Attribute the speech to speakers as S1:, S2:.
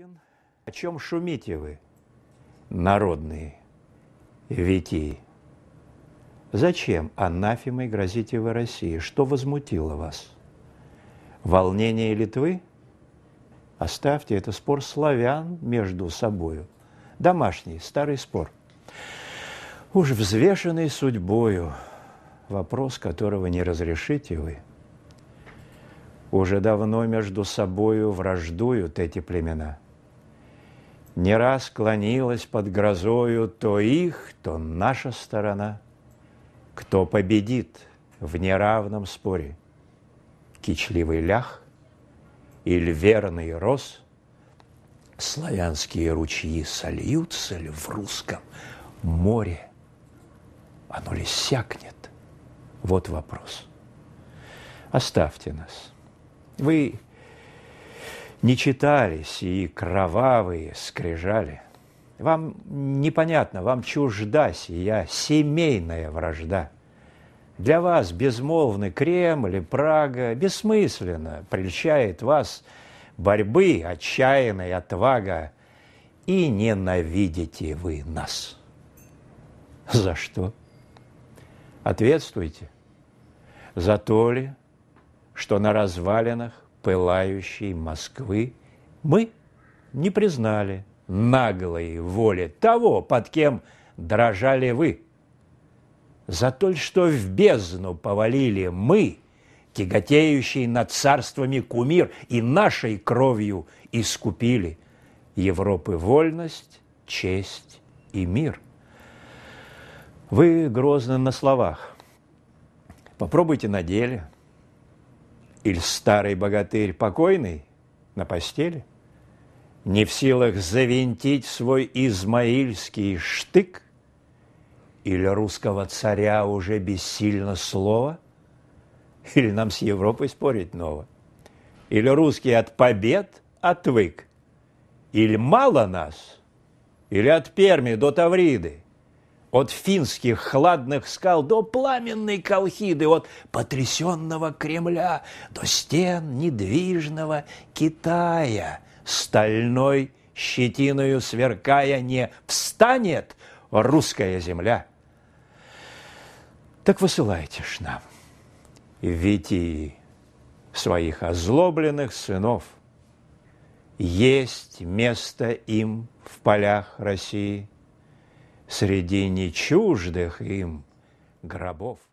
S1: Пушкин. О чем шумите вы, народные вети? Зачем анафимой грозите вы России? Что возмутило вас? Волнение Литвы? Оставьте, это спор славян между собою. Домашний, старый спор. Уж взвешенный судьбою, вопрос которого не разрешите вы. Уже давно между собою враждуют эти племена – не раз клонилась под грозою то их, то наша сторона. Кто победит в неравном споре? Кичливый лях или верный рос? Славянские ручьи сольются ли в русском море? Оно ли сякнет? Вот вопрос. Оставьте нас. Вы не читались и кровавые скрижали. Вам непонятно, вам чужда сия семейная вражда. Для вас безмолвный Кремль и Прага бессмысленно прельщает вас борьбы отчаянная отвага, и ненавидите вы нас. За что? Ответствуйте. За то ли, что на развалинах пылающей Москвы мы не признали наглой воли того, под кем дрожали вы. За то, что в бездну повалили мы, тяготеющий над царствами кумир, и нашей кровью искупили Европы вольность, честь и мир. Вы грозны на словах. Попробуйте на деле – или старый богатырь покойный на постели, не в силах завинтить свой измаильский штык, или русского царя уже бессильно слово, или нам с Европой спорить ново, или русский от побед отвык, или мало нас, или от Перми до Тавриды – от финских хладных скал до пламенной Колхиды, от потрясенного Кремля до стен недвижного Китая, стальной щетиною сверкая не встанет русская земля. Так высылайте ж нам, и своих озлобленных сынов. Есть место им в полях России – среди нечуждых им гробов.